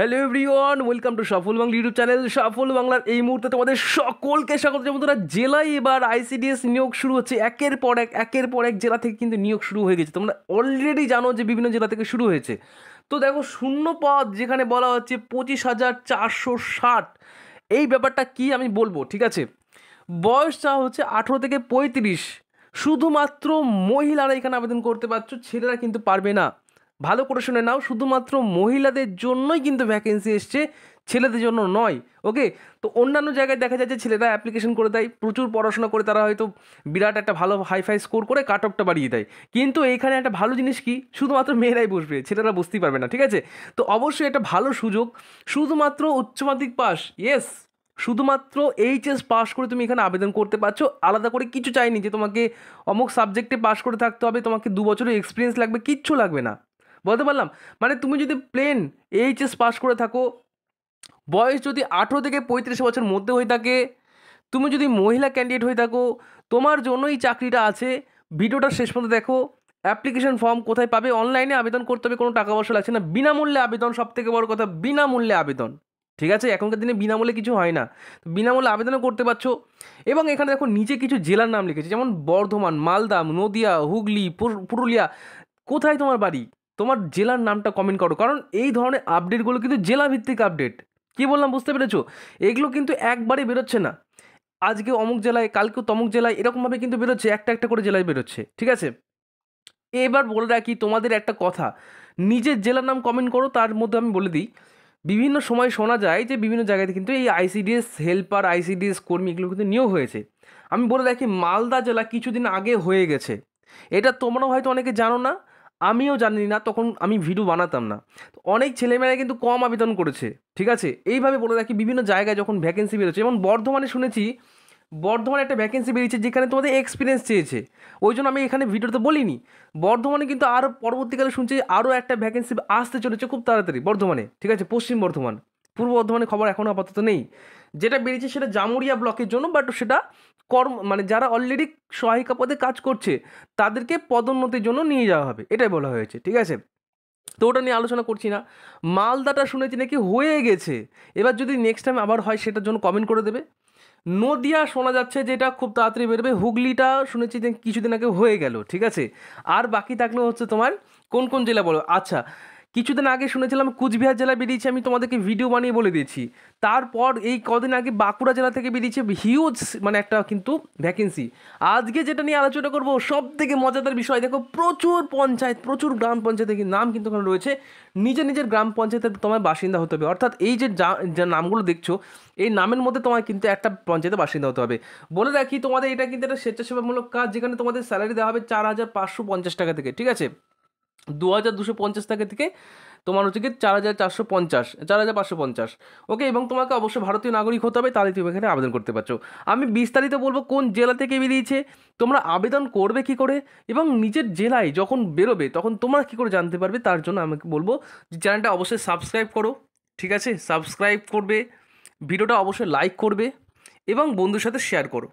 hello everyone welcome to সফল Bangla YouTube channel সফল বাংলার এই মুহূর্তে তোমাদের সকলকে স্বাগত যেমন তোমরা জেলায় এবার আইসিডিএস নিয়োগ শুরু হচ্ছে একের পর এক একের পর এক জেলা থেকে কিন্তু নিয়োগ শুরু হয়ে গেছে তোমরা অলরেডি জানো যে বিভিন্ন জেলা থেকে শুরু হয়েছে তো দেখো শূন্য পদ যেখানে বলা হচ্ছে পঁচিশ হাজার চারশো ষাট এই ব্যাপারটা কি আমি বলবো ঠিক আছে বয়স চাওয়া হচ্ছে আঠেরো থেকে পঁয়ত্রিশ শুধুমাত্র মহিলারা এখানে আবেদন করতে পারছো ছেলেরা কিন্তু পারবে না ভালো করে শুনে নাও শুধুমাত্র মহিলাদের জন্যই কিন্তু ভ্যাকেন্সি এসছে ছেলেদের জন্য নয় ওকে তো অন্যান্য জায়গায় দেখা যায় যে ছেলেরা অ্যাপ্লিকেশন করে দেয় প্রচুর পড়াশোনা করে তারা হয়তো বিরাট একটা ভালো হাইফাই স্কোর করে কাট অফটা বাড়িয়ে দেয় কিন্তু এইখানে একটা ভালো জিনিস কি শুধুমাত্র মেয়েরাই বসবে ছেলেরা বসতেই পারবে না ঠিক আছে তো অবশ্যই একটা ভালো সুযোগ শুধুমাত্র উচ্চমাধ্যমিক পাস ইয়েস শুধুমাত্র এইচএস পাস করে তুমি এখানে আবেদন করতে পারছো আলাদা করে কিছু চাইনি যে তোমাকে অমুক সাবজেক্টে পাস করে থাকতে হবে তোমাকে দু বছরের এক্সপিরিয়েন্স লাগবে কিচ্ছু লাগবে না বলতে পারলাম মানে তুমি যদি প্লেন এইচএস পাস করে থাকো বয়স যদি আঠেরো থেকে পঁয়ত্রিশ বছর মধ্যে হয়ে থাকে তুমি যদি মহিলা ক্যান্ডিডেট হয়ে থাকো তোমার জন্যই চাকরিটা আছে ভিডিওটা শেষ পর্যন্ত দেখো অ্যাপ্লিকেশন ফর্ম কোথায় পাবে অনলাইনে আবেদন করতে হবে কোনো টাকা পয়সা লাগছে না বিনামূল্যে আবেদন সব থেকে বড় কথা বিনামূল্যে আবেদন ঠিক আছে এখনকার দিনে বিনামূল্যে কিছু হয় না বিনামূল্যে আবেদনও করতে পারছো এবং এখানে দেখো নিচে কিছু জেলার নাম লিখেছে যেমন বর্ধমান মালদা নদিয়া হুগলি পুরুলিয়া কোথায় তোমার বাড়ি তোমার জেলার নামটা কমেন্ট করো কারণ এই ধরনের আপডেটগুলো কিন্তু জেলাভিত্তিক আপডেট কি বললাম বুঝতে পেরেছো এগুলো কিন্তু একবারে বেরোচ্ছে না আজকে অমুক জেলায় কালকেও তমুক জেলায় এরকমভাবে কিন্তু বেরোচ্ছে একটা একটা করে জেলায় বেরোচ্ছে ঠিক আছে এবার বলে রাখি তোমাদের একটা কথা নিজের জেলার নাম কমেন্ট করো তার মধ্যে আমি বলে দিই বিভিন্ন সময় শোনা যায় যে বিভিন্ন জায়গাতে কিন্তু এই আইসিডিএস হেল্পার আইসিডিএস কর্মী এগুলো কিন্তু নিয়োগ হয়েছে আমি বলে রাখি মালদা জেলা কিছুদিন আগে হয়ে গেছে এটা তোমরাও হয়তো অনেকে জানো না আমিও জানি না তখন আমি ভিডিও বানাতাম না তো অনেক ছেলেমেয়েরা কিন্তু কম আবেদন করেছে ঠিক আছে এইভাবে বলে রাখি বিভিন্ন জায়গায় যখন ভ্যাকেন্সি বেরোচ্ছে যেমন বর্ধমানে শুনেছি বর্ধমানে একটা ভ্যাকেন্সি বেরিয়েছে যেখানে তোমাদের এক্সপিরিয়েন্স চেয়েছে ওই জন্য আমি এখানে তো বলিনি বর্ধমানে কিন্তু আরও পরবর্তীকালে শুনছি আরও একটা ভ্যাকেন্সি আসতে চলেছে খুব তাড়াতাড়ি বর্ধমানে ঠিক আছে পশ্চিম বর্ধমান পূর্ব বর্ধমানে খবর এখনও আপাতত নেই যেটা বেরিয়েছে সেটা জামুরিয়া ব্লকের জন্য বাট সেটা কর্ম মানে যারা অলরেডি সহায়িকা পদে কাজ করছে তাদেরকে পদোন্নতির জন্য নিয়ে যাওয়া হবে এটাই বলা হয়েছে ঠিক আছে তো ওটা নিয়ে আলোচনা করছি না মালদাটা শুনেছি নাকি হয়ে গেছে এবার যদি নেক্সট টাইম আবার হয় সেটার জন্য কমেন্ট করে দেবে নদিয়া শোনা যাচ্ছে যে এটা খুব তাড়াতাড়ি বেরোবে হুগলিটা শুনেছি যে কিছুদিন আগে হয়ে গেল ঠিক আছে আর বাকি থাকলে হচ্ছে তোমার কোন কোন জেলা বলো আচ্ছা কিছুদিন আগে শুনেছিলাম কুচবিহার জেলা বেরিয়েছে আমি তোমাদেরকে ভিডিও বানিয়ে বলে দিয়েছি তারপর এই কদিন আগে বাঁকুড়া জেলা থেকে বেরিয়েছে হিউজ মানে একটা কিন্তু ভ্যাকেন্সি আজকে যেটা নিয়ে আলোচনা করবো সব থেকে মজাদার বিষয় দেখো প্রচুর পঞ্চায়েত প্রচুর গ্রাম পঞ্চায়েতের নাম কিন্তু ওখানে রয়েছে নিজের নিজের গ্রাম পঞ্চায়েতের তোমার বাসিন্দা হতে হবে অর্থাৎ এই যে যা নামগুলো দেখছো এই নামের মধ্যে তোমার কিন্তু একটা পঞ্চায়েতের বাসিন্দা হতে হবে বলে রাখি তোমাদের এটা কিন্তু একটা স্বেচ্ছাসেবামূলক কাজ যেখানে তোমাদের স্যালারি দেওয়া হবে চার হাজার পাঁচশো পঞ্চাশ টাকা থেকে ঠিক আছে দু হাজার দুশো পঞ্চাশ টাকা থেকে তোমার হচ্ছে কি চার হাজার চারশো পঞ্চাশ চার হাজার পাঁচশো পঞ্চাশ ওকে এবং তোমাকে অবশ্যই ভারতীয় নাগরিক হতে হবে তাহলে তুমি এখানে আবেদন করতে পারছো আমি বিস্তারিত বলবো কোন জেলা থেকে বেরিয়েছে তোমরা আবেদন করবে কি করে এবং নিজের জেলায় যখন বেরোবে তখন তোমরা কি করে জানতে পারবে তার জন্য আমাকে বলবো যে চ্যানেলটা অবশ্যই সাবস্ক্রাইব করো ঠিক আছে সাবস্ক্রাইব করবে ভিডিওটা অবশ্যই লাইক করবে এবং বন্ধুর সাথে শেয়ার করো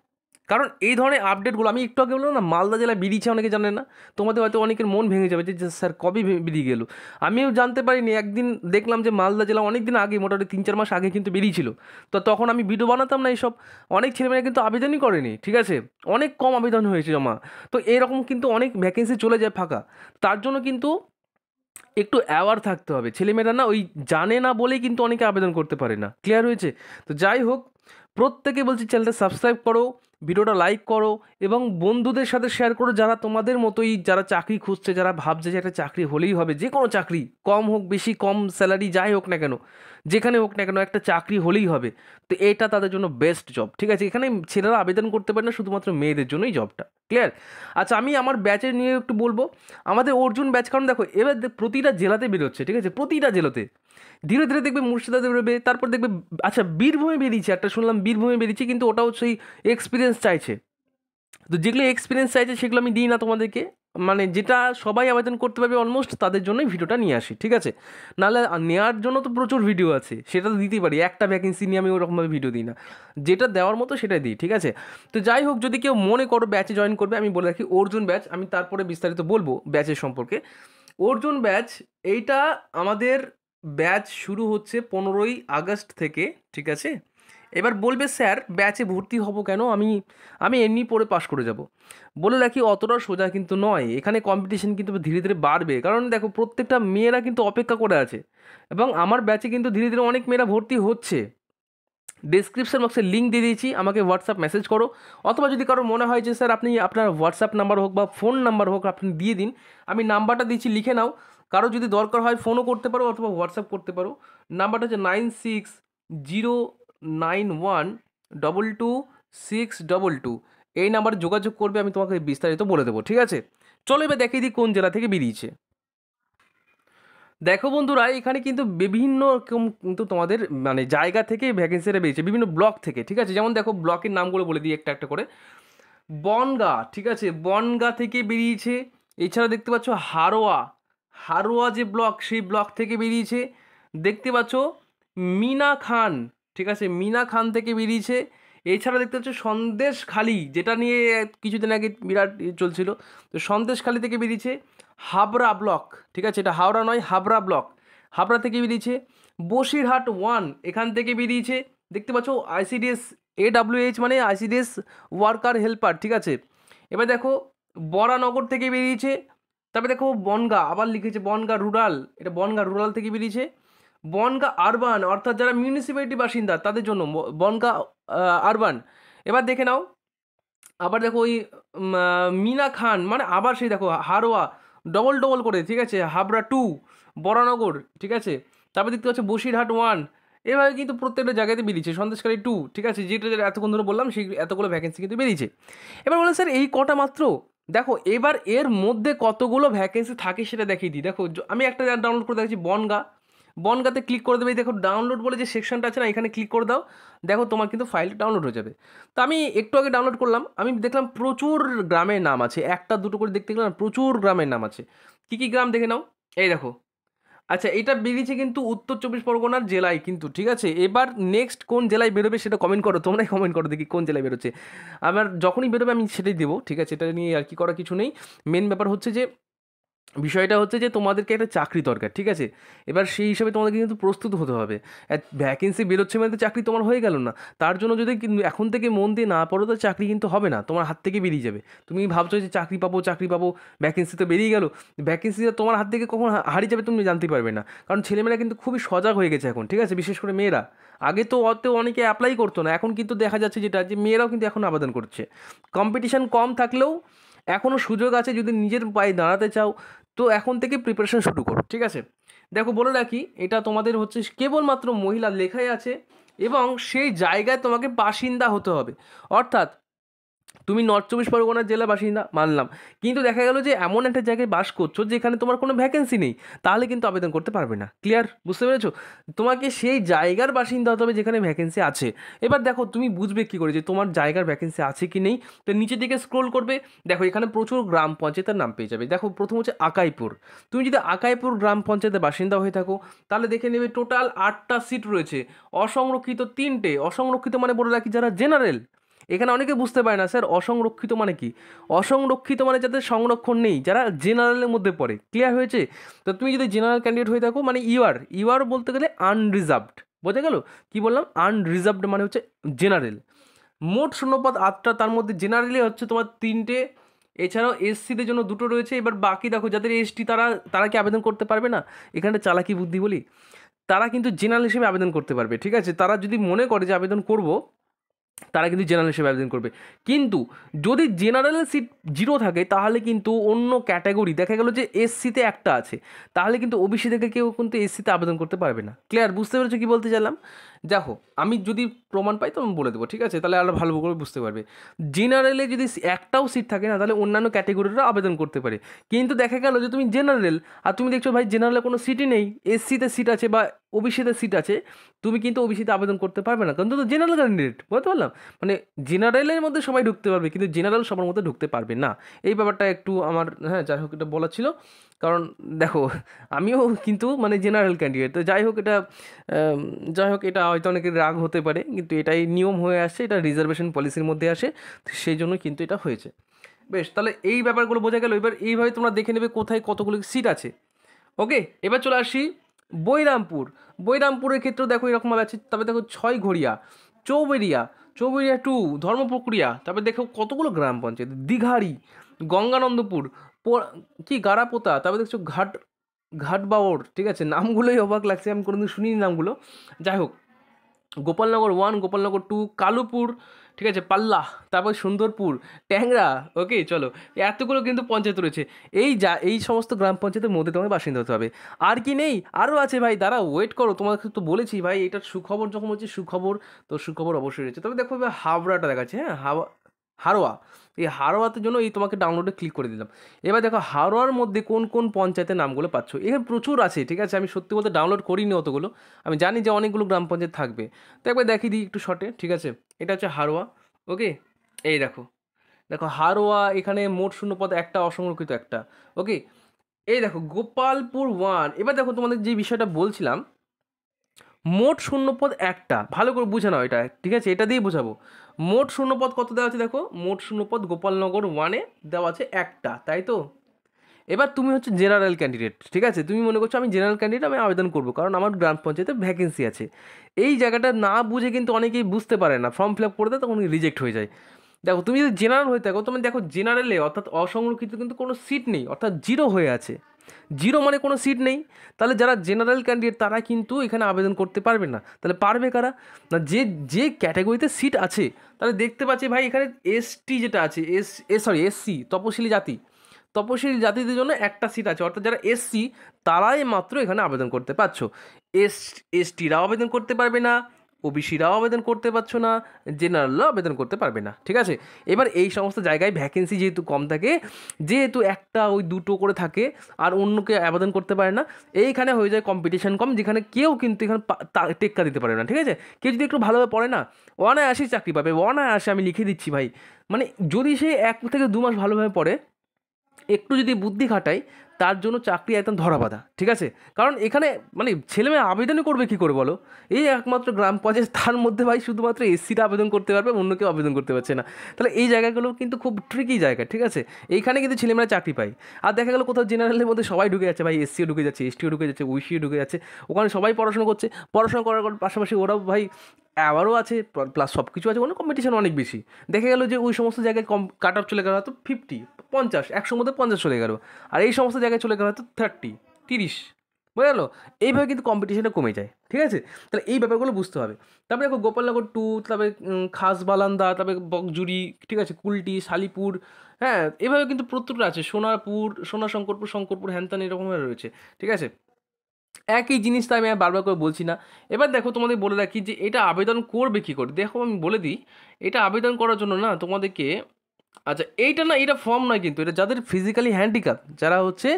কারণ এই ধরনের আপডেটগুলো আমি একটু আগে বললাম না মালদা জেলা বেরিয়েছে অনেকে জানে না তোমাদের হয়তো অনেকের মন ভেঙে যাবে যে স্যার কবে বেরিয়ে গেল আমিও জানতে পারিনি একদিন দেখলাম যে মালদা জেলা অনেক দিন আগে মোটামুটি তিন চার মাস আগে কিন্তু বেরিয়েছিল তো তখন আমি ভিডিও বানাতাম না এইসব অনেক ছেলেমেয়েরা কিন্তু আবেদনই করেনি ঠিক আছে অনেক কম আবেদন হয়েছে জমা তো এরকম কিন্তু অনেক ভ্যাকেন্সি চলে যায় ফাঁকা তার জন্য কিন্তু একটু অ্যাওয়ার থাকতে হবে ছেলেমেয়েরা না ওই জানে না বলেই কিন্তু অনেকে আবেদন করতে পারে না ক্লিয়ার হয়েছে তো যাই হোক প্রত্যেকে বলছি চ্যানেলটা সাবস্ক্রাইব করো ভিডিওটা লাইক করো এবং বন্ধুদের সাথে শেয়ার করো যারা তোমাদের মতোই যারা চাকরি খুঁজছে যারা ভাবছে যে একটা চাকরি হলেই হবে যে কোনো চাকরি কম হোক বেশি কম স্যালারি যাই হোক না কেন যেখানে হোক না কেন একটা চাকরি হলেই হবে তো এটা তাদের জন্য বেস্ট জব ঠিক আছে এখানে ছেলেরা আবেদন করতে পারে না শুধুমাত্র মেয়েদের জন্যই জবটা ক্লিয়ার আচ্ছা আমি আমার ব্যাচের নিয়ে একটু বলবো আমাদের অর্জুন ব্যাচ কারণ দেখো এবার প্রতিটা জেলাতে বেরোচ্ছে ঠিক আছে প্রতিটা জেলাতে ধীরে ধীরে দেখবে মুর্শিদাবাদে বেরোবে তারপর দেখবে আচ্ছা বীরভূমে বেরিয়েছে একটা শুনলাম বীরভূমে বেরিয়েছে কিন্তু ওটাও সেই এক্সপিরিয়েন্স চাইছে তো যেগুলো এক্সপিরিয়েন্স চাইছে সেগুলো আমি দিই না তোমাদেরকে মানে যেটা সবাই আবেদন করতে পারবে অলমোস্ট তাদের জন্যই ভিডিওটা নিয়ে আসি ঠিক আছে নাহলে নেওয়ার জন্য তো প্রচুর ভিডিও আছে সেটা তো দিতেই পারি একটা ভ্যাকেন্সি নিয়ে আমি ওরকমভাবে ভিডিও দিই না যেটা দেওয়ার মতো সেটাই দিই ঠিক আছে তো যাই হোক যদি কেউ মনে করো ব্যাচে জয়েন করবে আমি বলে রাখি অর্জুন ব্যাচ আমি তারপরে বিস্তারিত বলবো ব্যাচের সম্পর্কে অর্জুন ব্যাচ এইটা আমাদের ব্যাচ শুরু হচ্ছে পনেরোই আগস্ট থেকে ঠিক আছে এবার বলবে স্যার ব্যাচে ভর্তি হব কেন আমি আমি এমনি পড়ে পাশ করে যাব বলে রাখি অতটা সোজা কিন্তু নয় এখানে কম্পিটিশন কিন্তু ধীরে ধীরে বাড়বে কারণ দেখো প্রত্যেকটা মেয়েরা কিন্তু অপেক্ষা করে আছে এবং আমার ব্যাচে কিন্তু ধীরে ধীরে অনেক মেয়েরা ভর্তি হচ্ছে ডিসক্রিপশন বক্সে লিঙ্ক দিয়ে দিয়েছি আমাকে হোয়াটসঅ্যাপ মেসেজ করো অথবা যদি কারোর মনে হয় যে স্যার আপনি আপনার হোয়াটসঅ্যাপ নাম্বার হোক বা ফোন নাম্বার হোক আপনি দিয়ে দিন আমি নাম্বারটা দিয়েছি লিখে নাও কারো যদি দরকার হয় ফোনও করতে পারো অথবা হোয়াটসঅ্যাপ করতে পারো নাম্বারটা হচ্ছে nine six zero nine one double two six double two এই নাম্বারে যোগাযোগ করবে আমি তোমাকে বিস্তারিত বলে দেবো ঠিক আছে চলো এবার দেখিয়ে দিই কোন জেলা থেকে বেরিয়েছে দেখো বন্ধুরা এখানে কিন্তু বিভিন্ন রকম কিন্তু তোমাদের মানে জায়গা থেকে ভ্যাকেন্সিটা বেরিয়েছে বিভিন্ন ব্লক থেকে ঠিক আছে যেমন দেখো ব্লকের নামগুলো বলে দিই একটা একটা করে বনগা ঠিক আছে বনগা থেকে বেরিয়েছে এছাড়া দেখতে পাচ্ছ হারোয়া হারোয়া যে ব্লক সেই ব্লক থেকে বেরিয়েছে দেখতে পাচ্ছ মিনা খান ঠিক আছে মিনা খান থেকে বেরিয়েছে এছাড়া দেখতে পাচ্ছ সন্দেশ খালি যেটা নিয়ে কিছুদিন আগে বিরাট চলছিল তো সন্দেশ খালি থেকে বেরিয়েছে হাবড়া ব্লক ঠিক আছে এটা হাওড়া নয় হাবড়া ব্লক হাবড়া থেকে বেরিয়েছে বসিরহাট ওয়ান এখান থেকে বেরিয়েছে দেখতে পাচ্ছ আইসিডিএস এডাব্লিউএইচ মানে আইসিডিএস ওয়ার্কার হেল্পার ঠিক আছে এবার দেখো বরানগর থেকে বেরিয়েছে তারপরে দেখো বনগা আবার লিখেছে বনগা রুরাল এটা বনগা রুরাল থেকে বেরিয়েছে বনগা আরবান অর্থাৎ যারা মিউনিসিপ্যালিটি বাসিন্দা তাদের জন্য বনগা আরবান এবার দেখে নাও আবার দেখো ওই মিনা খান মানে আবার সেই দেখো হারোয়া ডবল ডবল করে ঠিক আছে হাবড়া টু বরানগর ঠিক আছে তারপর দেখতে পাচ্ছি বসিরহাট ওয়ান এভাবে কিন্তু প্রত্যেকটা জায়গাতে বেরিয়েছে সন্দেশকারী টু ঠিক আছে যেটা যেটা এতক্ষণ ধরে বললাম সেই এতগুলো ভ্যাকেন্সি কিন্তু বেরিয়েছে এবার বলেন স্যার এই কটা মাত্র দেখো এবার এর মধ্যে কতগুলো ভ্যাকেন্সি থাকে সেটা দেখিয়ে দিই দেখো আমি একটা ডাউনলোড করে দেখছি বনগা বনগাতে ক্লিক করে দেবে দেখো ডাউনলোড বলে যে সেকশনটা আছে না এখানে ক্লিক করে দাও দেখো তোমার কিন্তু ফাইল ডাউনলোড হয়ে যাবে তো আমি একটু আগে ডাউনলোড করলাম আমি দেখলাম প্রচুর গ্রামের নাম আছে একটা দুটো করে দেখতে গেলাম প্রচুর গ্রামের নাম আছে কী কী গ্রাম দেখে নাও এই দেখো আচ্ছা এটা বেরিয়েছে কিন্তু উত্তর চব্বিশ পরগনার জেলায় কিন্তু ঠিক আছে এবার নেক্সট কোন জেলায় বেরোবে সেটা কমেন্ট করো তোমরাই কমেন্ট করো দেখি কোন জেলায় বেরোচ্ছে আমার যখনই বেরোবে আমি সেটাই দেবো ঠিক আছে এটা নিয়ে আর কি করা কিছু নেই মেন ব্যাপার হচ্ছে যে বিষয়টা হচ্ছে যে তোমাদেরকে একটা চাকরি দরকার ঠিক আছে এবার সেই হিসাবে তোমাদেরকে কিন্তু প্রস্তুত হতে হবে ভ্যাকেন্সি বেরোচ্ছে মানে তো চাকরি তোমার হয়ে গেল না তার জন্য যদি এখন থেকে মন দিয়ে না পড়ো তো চাকরি কিন্তু হবে না তোমার হাত থেকে বেরিয়ে যাবে তুমি ভাবছো যে চাকরি পাবো চাকরি পাবো ভ্যাকেন্সি তো বেরিয়ে গেল তো তোমার হাত থেকে কখন হারিয়ে যাবে তুমি জানতে পারবে না কারণ ছেলেমেয়েরা কিন্তু খুবই সজাগ হয়ে গেছে এখন ঠিক আছে বিশেষ করে মেয়েরা আগে তো অত অনেকে অ্যাপ্লাই করতো না এখন কিন্তু দেখা যাচ্ছে যেটা যে মেয়েরাও কিন্তু এখন আবেদন করছে কম্পিটিশান কম থাকলেও এখনও সুযোগ আছে যদি নিজের পায়ে দাঁড়াতে চাও তো এখন থেকে প্রিপারেশন শুরু করো ঠিক আছে দেখো বলে রাখি এটা তোমাদের হচ্ছে কেবলমাত্র মহিলা লেখাই আছে এবং সেই জায়গায় তোমাকে বাসিন্দা হতে হবে অর্থাৎ তুমি নর্থ চব্বিশ পরগনার জেলা বাসিন্দা মানলাম কিন্তু দেখা গেল যে এমন একটা জায়গায় বাস করছো যেখানে তোমার কোনো ভ্যাকেন্সি নেই তাহলে কিন্তু আবেদন করতে পারবে না ক্লিয়ার বুঝতে পেরেছো তোমাকে সেই জায়গার বাসিন্দা হতে হবে যেখানে ভ্যাকেন্সি আছে এবার দেখো তুমি বুঝবে কী করে যে তোমার জায়গার ভ্যাকেন্সি আছে কি নেই তো নিচের দিকে স্ক্রোল করবে দেখো এখানে প্রচুর গ্রাম পঞ্চায়েতের নাম পেয়ে যাবে দেখো প্রথম হচ্ছে আকাইপুর তুমি যদি আকাইপুর গ্রাম পঞ্চায়েতের বাসিন্দা হয়ে থাকো তাহলে দেখে নেবে টোটাল আটটা সিট রয়েছে অসংরক্ষিত তিনটে অসংরক্ষিত মানে বলে রাখি যারা জেনারেল এখানে অনেকে বুঝতে পারে না স্যার অসংরক্ষিত মানে কি অসংরক্ষিত মানে যাদের সংরক্ষণ নেই যারা জেনারেলের মধ্যে পড়ে ক্লিয়ার হয়েছে তো তুমি যদি জেনারেল ক্যান্ডিডেট হয়ে থাকো মানে ইউআর ইউআর বলতে গেলে আনরিজার্ভড বোঝা গেল কি বললাম আনরিজার্ভড মানে হচ্ছে জেনারেল মোট শূন্যপদ আটটা তার মধ্যে জেনারেলি হচ্ছে তোমার তিনটে এছাড়াও এসসিদের জন্য দুটো রয়েছে এবার বাকি দেখো যাদের এসটি তারা তারা কি আবেদন করতে পারবে না এখানে চালাকি বুদ্ধি বলি তারা কিন্তু জেনারেল হিসেবে আবেদন করতে পারবে ঠিক আছে তারা যদি মনে করে যে আবেদন করব তারা কিন্তু জেনারেল হিসেবে আবেদন করবে কিন্তু যদি জেনারেল সিট জিরো থাকে তাহলে কিন্তু অন্য ক্যাটাগরি দেখা গেল যে এসসিতে একটা আছে তাহলে কিন্তু ওবিসি থেকে কেউ কিন্তু এসসিতে আবেদন করতে পারবে না ক্লিয়ার বুঝতে পেরেছো কি বলতে চাইলাম যা হোক আমি যদি প্রমাণ পাই তো আমি বলে দেবো ঠিক আছে তাহলে আরও ভালো করে বুঝতে পারবে জেনারেলে যদি একটাও সিট থাকে না তাহলে অন্যান্য ক্যাটেগরিরা আবেদন করতে পারে কিন্তু দেখা গেল যে তুমি জেনারেল আর তুমি দেখছো ভাই জেনারেলে কোনো সিটই নেই এসসিতে সিট আছে বা ওবিসিতে সিট আছে তুমি কিন্তু ওবিসিতে আবেদন করতে পারবে না কারণ তো জেনারেল ক্যান্ডিডেট বুঝতে পারলাম মানে জেনারেলের মধ্যে সবাই ঢুকতে পারবে কিন্তু জেনারেল সবার মধ্যে ঢুকতে পারবে না এই ব্যাপারটা একটু আমার হ্যাঁ যাই হোক এটা বলা ছিল কারণ দেখো আমিও কিন্তু মানে জেনারেল ক্যান্ডিডেট তো যাই হোক এটা যাই হোক এটা হয়তো অনেকের রাগ হতে পারে কিন্তু এটাই নিয়ম হয়ে আসছে এটা রিজার্ভেশন পলিসির মধ্যে আসে সেই জন্য কিন্তু এটা হয়েছে বেশ তাহলে এই ব্যাপারগুলো বোঝা গেল এবার এইভাবে তোমরা দেখে নেবে কোথায় কতগুলো সিট আছে ওকে এবার চলে আসি বৈরামপুর বৈরামপুরের ক্ষেত্রেও দেখো এরকমভাবে আছে তবে দেখো ছয় ঘড়িয়া চৌবেরিয়া চৌবেরিয়া টু ধর্মপুকুরিয়া তারপরে দেখো কতগুলো গ্রাম পঞ্চায়েত দীঘারি গঙ্গানন্দপুর কি গারাপোতা তারপরে দেখছো ঘাট ঘাটবাওর ঠিক আছে নামগুলোই অবাক লাগছে আমি কোনোদিন শুনিনি নামগুলো যাই হোক গোপালনগর ওয়ান গোপালনগর টু কালুপুর ঠিক আছে পাল্লা তারপর সুন্দরপুর ট্যাংরা ওকে চলো এতগুলো কিন্তু পঞ্চায়েত রয়েছে এই যা এই সমস্ত গ্রাম পঞ্চায়েতের মধ্যে তোমাকে বাসিন্দা হতে হবে আর কি নেই আরও আছে ভাই দাঁড়া ওয়েট করো তোমাকে তো বলেছি ভাই এটার সুখবর যখন হচ্ছে সুখবর তো সুখবর অবশ্যই রয়েছে তবে দেখো হাওড়াটা দেখাচ্ছে হ্যাঁ হাওড়া হারোয়া এই হারোয়াতে জন্য এই তোমাকে ডাউনলোডে ক্লিক করে দিলাম এবার দেখো হারোয়ার মধ্যে কোন কোন পঞ্চায়েতের নামগুলো পাচ্ছ এখানে প্রচুর আছে ঠিক আছে আমি সত্যি বলতে ডাউনলোড করিনি অতগুলো আমি জানি যে অনেকগুলো গ্রাম পঞ্চায়েত থাকবে তো একবার দেখিয়ে দিই একটু শর্টে ঠিক আছে এটা হচ্ছে হারোয়া ওকে এই দেখো দেখো হারোয়া এখানে মোট শূন্য পদ একটা অসংরক্ষিত একটা ওকে এই দেখো গোপালপুর ওয়ান এবার দেখো তোমাদের যে বিষয়টা বলছিলাম মোট শূন্যপদ একটা ভালো করে বুঝে নাও এটা ঠিক আছে এটা দিয়েই বোঝাবো মোট শূন্যপদ কত দেওয়া আছে দেখো মোট শূন্যপদ গোপালনগর ওয়ানে দেওয়া আছে একটা তাই তো এবার তুমি হচ্ছে জেনারেল ক্যান্ডিডেট ঠিক আছে তুমি মনে করছো আমি জেনারেল ক্যান্ডিডেট আমি আবেদন করবো কারণ আমার গ্রাম পঞ্চায়েতে ভ্যাকেন্সি আছে এই জায়গাটা না বুঝে কিন্তু অনেকেই বুঝতে পারে না ফর্ম ফিল আপ করে দেয় তখন রিজেক্ট হয়ে যায় দেখো তুমি যদি জেনারেল হয়ে থাকো তুমি দেখো জেনারেলে অর্থাৎ অসংরক্ষিত কিন্তু কোনো সিট নেই অর্থাৎ জিরো হয়ে আছে জিরো মানে কোনো সিট নেই তাহলে যারা জেনারেল ক্যান্ডিডেট তারা কিন্তু এখানে আবেদন করতে পারবে না তাহলে পারবে কারা না যে যে ক্যাটাগরিতে সিট আছে তাহলে দেখতে পাচ্ছি ভাই এখানে এসটি যেটা আছে এস এ সরি এসসি তপশিলি জাতি তপশিলি জাতিদের জন্য একটা সিট আছে অর্থাৎ যারা এসসি তারাই মাত্র এখানে আবেদন করতে পারছো এস এসটিরাও আবেদন করতে পারবে না ওবিসিরাও আবেদন করতে পারছো না জেনারেলরাও আবেদন করতে পারবে না ঠিক আছে এবার এই সমস্ত জায়গায় ভ্যাকেন্সি যেহেতু কম থাকে যেহেতু একটা ওই দুটো করে থাকে আর অন্যকে আবেদন করতে পারে না এইখানে হয়ে যায় কম্পিটিশান কম যেখানে কেউ কিন্তু এখানে টেক্কা দিতে পারে না ঠিক আছে কেউ যদি একটু ভালোভাবে পড়ে না অনায়াসে চাকরি পাবে অনায়াসে আমি লিখে দিচ্ছি ভাই মানে যদি সে এক থেকে দু মাস ভালোভাবে পড়ে একটু যদি বুদ্ধি খাটায় তার জন্য চাকরি একদম ধরা বাঁধা ঠিক আছে কারণ এখানে মানে ছেলেমেয়ে আবেদনই করবে কী করে বলো এই একমাত্র গ্রাম পঞ্চায়েত তার মধ্যে ভাই শুধুমাত্র এসসিটা আবেদন করতে পারবে অন্য কেউ আবেদন করতে পারছে না তাহলে এই জায়গাগুলো কিন্তু খুব ট্রিকি জায়গা ঠিক আছে এইখানে কিন্তু ছেলেমেয়েরা চাকরি পায় আর দেখা গেলো কোথাও জেনারেলের মধ্যে সবাই ঢুকে যাচ্ছে ভাই এসসিও ঢুকে যাচ্ছে এসটিও ঢুকে যাচ্ছে ওইসিও ঢুকে যাচ্ছে ওখানে সবাই পড়াশোনা করছে পড়াশোনা করার পাশাপাশি ওরাও ভাই অ্যাওয়ারও আছে প্লাস সব কিছু আছে মানে কম্পিটিশান অনেক বেশি দেখা গেলো যে ওই সমস্ত জায়গায় কম কাট অফ চলে গেলো হয়তো ফিফটি পঞ্চাশ একশোর মধ্যে পঞ্চাশ চলে গেলো আর এই সমস্ত জায়গায় চলে গেলো হয়তো থার্টি তিরিশ বুঝে গেলো এইভাবে কিন্তু কম্পিটিশানটা কমে যায় ঠিক আছে তাহলে এই ব্যাপারগুলো বুঝতে হবে তারপরে দেখো গোপালনগর টু তারপরে খাস বালান্দা তারপরে বকজুরি ঠিক আছে কুলটি শালিপুর হ্যাঁ এভাবে কিন্তু প্রত্যেকটা আছে সোনারপুর সোনা শঙ্করপুর শঙ্করপুর হ্যানতান এরকমভাবে রয়েছে ঠিক আছে একই জিনিস তাই আমি বারবার করে বলছি না এবার দেখো তোমাদের বলে রাখি যে এটা আবেদন করবে কী করে দেখো আমি বলে দিই এটা আবেদন করার জন্য না তোমাদেরকে আচ্ছা এইটা না এটা ফর্ম নয় কিন্তু এটা যাদের ফিজিক্যালি হ্যান্ডিক্যাপ যারা হচ্ছে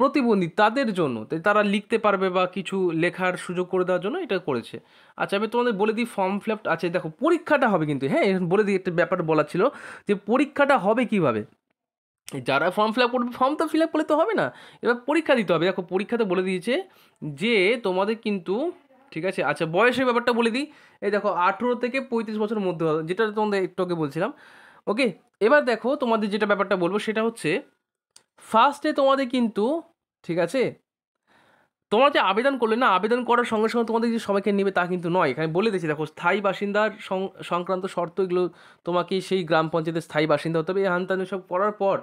প্রতিবন্ধী তাদের জন্য তারা লিখতে পারবে বা কিছু লেখার সুযোগ করে দেওয়ার জন্য এটা করেছে আচ্ছা আমি তোমাদের বলে দিই ফর্ম ফিলাপ আছে দেখো পরীক্ষাটা হবে কিন্তু হ্যাঁ বলে দিই একটা ব্যাপার বলা ছিল যে পরীক্ষাটা হবে কিভাবে যারা ফর্ম ফিল আপ করবে ফর্ম তো ফিল আপ করলে তো হবে না এবার পরীক্ষা দিতে হবে দেখো পরীক্ষাতে বলে দিয়েছে যে তোমাদের কিন্তু ঠিক আছে আচ্ছা বয়সের ব্যাপারটা বলে দিই এই দেখো আঠেরো থেকে পঁয়ত্রিশ বছরের মধ্যে যেটা তোমাদের একটু আগে বলছিলাম ওকে এবার দেখো তোমাদের যেটা ব্যাপারটা বলবো সেটা হচ্ছে ফার্স্টে তোমাদের কিন্তু ঠিক আছে তোমরা যে আবেদন করলে না আবেদন করার সঙ্গে সঙ্গে তোমাদের যে সময়কে নেবে তা কিন্তু নয় এখানে বলে দিয়েছি দেখো স্থায়ী বাসিন্দার সংক্রান্ত শর্ত এগুলো তোমাকে সেই গ্রাম পঞ্চায়েতের স্থায়ী বাসিন্দা হতে হবে এই হান্তানি সব করার পর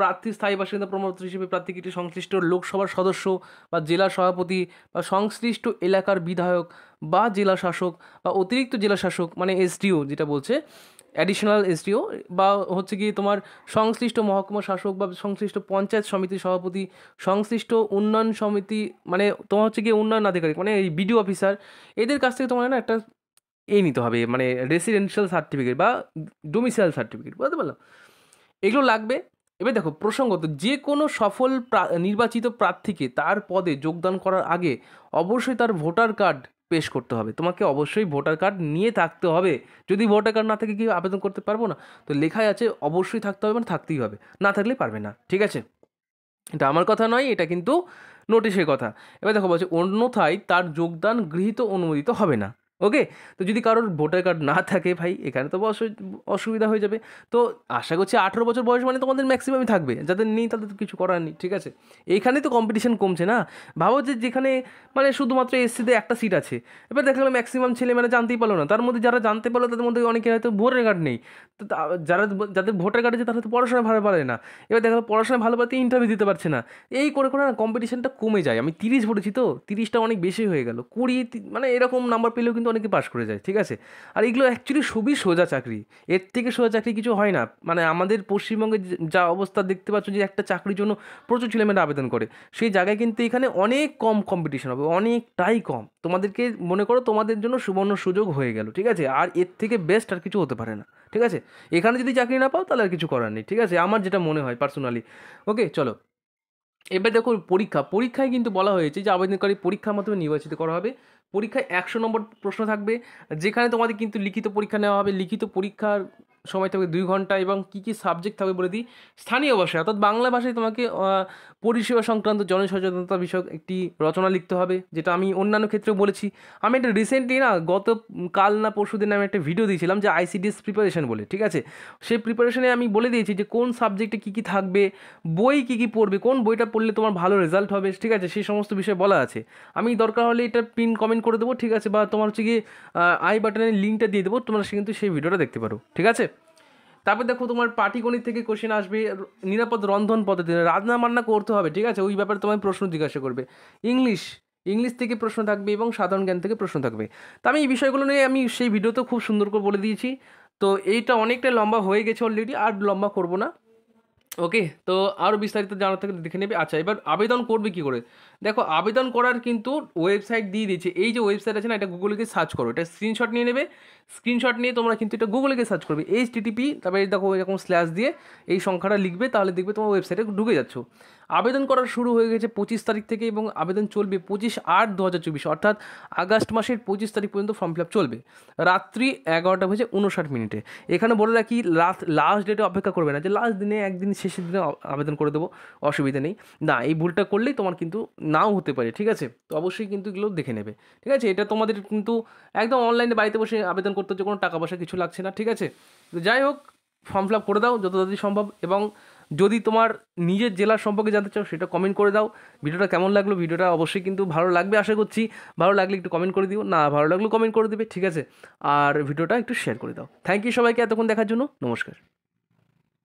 প্রার্থী স্থায়ী বাসিন্দা প্রমাণপত্র হিসেবে প্রার্থীকে সংশ্লিষ্ট লোকসভার সদস্য বা জেলা সভাপতি বা সংশ্লিষ্ট এলাকার বিধায়ক বা জেলা শাসক বা অতিরিক্ত জেলা শাসক মানে এসডিও যেটা বলছে অ্যাডিশনাল এসডিও বা হচ্ছে গিয়ে তোমার সংশ্লিষ্ট মহকুমা শাসক বা সংশ্লিষ্ট পঞ্চায়েত সমিতি সভাপতি সংশ্লিষ্ট উন্নয়ন সমিতি মানে তোমার হচ্ছে গিয়ে উন্নয়ন আধিকারিক মানে এই বিডিও অফিসার এদের কাছ থেকে তোমার না একটা এ নিতে হবে মানে রেসিডেন্সিয়াল সার্টিফিকেট বা ডোমিসাইল সার্টিফিকেট বুঝতে পারলাম এগুলো লাগবে এবার দেখো প্রসঙ্গত যে কোনো সফল নির্বাচিত প্রার্থীকে তার পদে যোগদান করার আগে অবশ্যই তার ভোটার কার্ড পেশ করতে হবে তোমাকে অবশ্যই ভোটার কার্ড নিয়ে থাকতে হবে যদি ভোটার কার্ড না থাকে কি আবেদন করতে পারবো না তো লেখাই আছে অবশ্যই থাকতে হবে মানে থাকতেই হবে না থাকলে পারবে না ঠিক আছে এটা আমার কথা নয় এটা কিন্তু নোটিশের কথা এবার দেখো বলছে অন্যথায় তার যোগদান গৃহীত অনুমোদিত হবে না ওকে তো যদি কারোর ভোটার কার্ড না থাকে ভাই এখানে তো অসুবিধা হয়ে যাবে তো আশা করছি আঠেরো বছর বয়স মানে তোমাদের ম্যাক্সিমামই থাকবে যাদের নেই তাদের তো কিছু করার নেই ঠিক আছে এখানে তো কম্পিটিশন কমছে না ভাবো যে যেখানে মানে শুধুমাত্র এসসিতে একটা সিট আছে এবার দেখা গেলো ম্যাক্সিমাম ছেলে মানে জানতেই পারলো না তার মধ্যে যারা জানতে পারলো তাদের মধ্যে অনেকে হয়তো ভোটার কার্ড নেই তো যারা যাদের ভোটার কার্ড আছে তারা তো পড়াশোনা ভালো পারে না এবার দেখা গেলো পড়াশোনা ভালো পারতে ইন্টারভিউ দিতে পারছে না এই করে করে না কম্পিটিশনটা কমে যায় আমি তিরিশ ভোটেছি তো তিরিশটা অনেক বেশি হয়ে গেল কুড়ি মানে এরকম নাম্বার পেলেও কিন্তু অনেকে পাশ করে যায় ঠিক আছে আর এগুলো অ্যাকচুয়ালি সবই সোজা চাকরি এর থেকে সোজা চাকরি কিছু হয় না মানে আমাদের পশ্চিমবঙ্গে যা অবস্থা দেখতে পাচ্ছ যে একটা চাকরির জন্য প্রচুর ছেলেমেয়েরা আবেদন করে সেই জায়গায় কিন্তু এখানে অনেক কম কম্পিটিশন হবে অনেকটাই কম তোমাদেরকে মনে করো তোমাদের জন্য সুবর্ণ সুযোগ হয়ে গেল ঠিক আছে আর এর থেকে বেস্ট আর কিছু হতে পারে না ঠিক আছে এখানে যদি চাকরি না পাও তাহলে আর কিছু করার নেই ঠিক আছে আমার যেটা মনে হয় পার্সোনালি ওকে চলো এবার দেখো পরীক্ষা পরীক্ষায় কিন্তু বলা হয়েছে যে আবেদনকারী পরীক্ষার মাধ্যমে নির্বাচিত করা হবে পরীক্ষায় একশো নম্বর প্রশ্ন থাকবে যেখানে তোমাদের কিন্তু লিখিত পরীক্ষা নেওয়া হবে লিখিত পরীক্ষার সময় থাকবে দুই ঘন্টা এবং কী কী সাবজেক্ট থাকবে বলে দিই স্থানীয় ভাষায় অর্থাৎ বাংলা ভাষায় তোমাকে পরিষেবা সংক্রান্ত জনসচেতনতা বিষয়ক একটি রচনা লিখতে হবে যেটা আমি অন্যান্য ক্ষেত্রেও বলেছি আমি একটা রিসেন্টলি না গত কাল না পরশু দিন আমি একটা ভিডিও দিয়েছিলাম যে আইসিডিএস প্রিপারেশন বলে ঠিক আছে সেই প্রিপারেশনে আমি বলে দিয়েছি যে কোন সাবজেক্টে কী কী থাকবে বই কী কী পড়বে কোন বইটা পড়লে তোমার ভালো রেজাল্ট হবে ঠিক আছে সেই সমস্ত বিষয়ে বলা আছে আমি দরকার হলে এটা পিন কমেন্ট করে দেবো ঠিক আছে বা তোমার হচ্ছে গিয়ে আই বাটনের লিঙ্কটা দিয়ে দেবো তোমরা কিন্তু সেই ভিডিওটা দেখতে পারো ঠিক আছে তারপর দেখো তোমার পাটিগণিত থেকে কোশ্চেন আসবে নিরাপদ রন্ধন পদ্ধতি রান্না বান্না করতে হবে ঠিক আছে ওই ব্যাপারে তোমায় প্রশ্ন জিজ্ঞাসা করবে ইংলিশ ইংলিশ থেকে প্রশ্ন থাকবে এবং সাধারণ জ্ঞান থেকে প্রশ্ন থাকবে তো আমি এই বিষয়গুলো নিয়ে আমি সেই ভিডিওতে খুব সুন্দর করে বলে দিয়েছি তো এইটা অনেকটা লম্বা হয়ে গেছে অলরেডি আর লম্বা করব না ওকে তো আরও বিস্তারিত জানার থেকে দেখে নেবে আচ্ছা এবার আবেদন করবে কী করে দেখো আবেদন করার কিন্তু ওয়েবসাইট দিয়ে দিয়েছে এই যে ওয়েবসাইট আছে না এটা গুগলকে সার্চ করো এটা স্ক্রিনশট নিয়ে নেবে স্ক্রিনশট নিয়ে তোমরা কিন্তু এটা গুগলকে সার্চ করবে এইচ টিটিপি তারপরে দেখো এরকম স্ল্যাশ দিয়ে এই সংখ্যাটা লিখবে তাহলে দেখবে তোমার ওয়েবসাইটে ঢুকে যাচ্ছ আবেদন করা শুরু হয়ে গেছে পঁচিশ তারিখ থেকে এবং আবেদন চলবে পঁচিশ আট দু হাজার চব্বিশ অর্থাৎ আগস্ট মাসের পঁচিশ তারিখ পর্যন্ত ফর্ম ফিল আপ চলবে রাত্রি এগারোটা বেজে উনষাট মিনিটে এখানে বলে রাখি লাস্ট লাস্ট ডেটে অপেক্ষা করবে না যে লাস্ট দিনে একদিন শেষের দিনে আবেদন করে দেবো অসুবিধা নেই না এই ভুলটা করলেই তোমার কিন্তু নাও হতে পারে ঠিক আছে তো অবশ্যই কিন্তু এগুলো দেখে নেবে ঠিক আছে এটা তোমাদের কিন্তু একদম অনলাইনে বাড়িতে বসে আবেদন করতে হচ্ছে কোনো টাকা পয়সা কিছু লাগছে না ঠিক আছে তো যাই হোক ফর্ম ফিল আপ করে দাও যত তাড়াতাড়ি সম্ভব এবং যদি তোমার নিজের জেলার সম্পর্কে জানতে চাও সেটা কমেন্ট করে দাও ভিডিওটা কেমন লাগলো ভিডিওটা অবশ্যই কিন্তু ভালো লাগবে আশা করছি ভালো লাগলে একটু কমেন্ট করে দিও না ভালো লাগলেও কমেন্ট করে দেবে ঠিক আছে আর ভিডিওটা একটু শেয়ার করে দাও থ্যাংক ইউ সবাইকে এতক্ষণ দেখার জন্য নমস্কার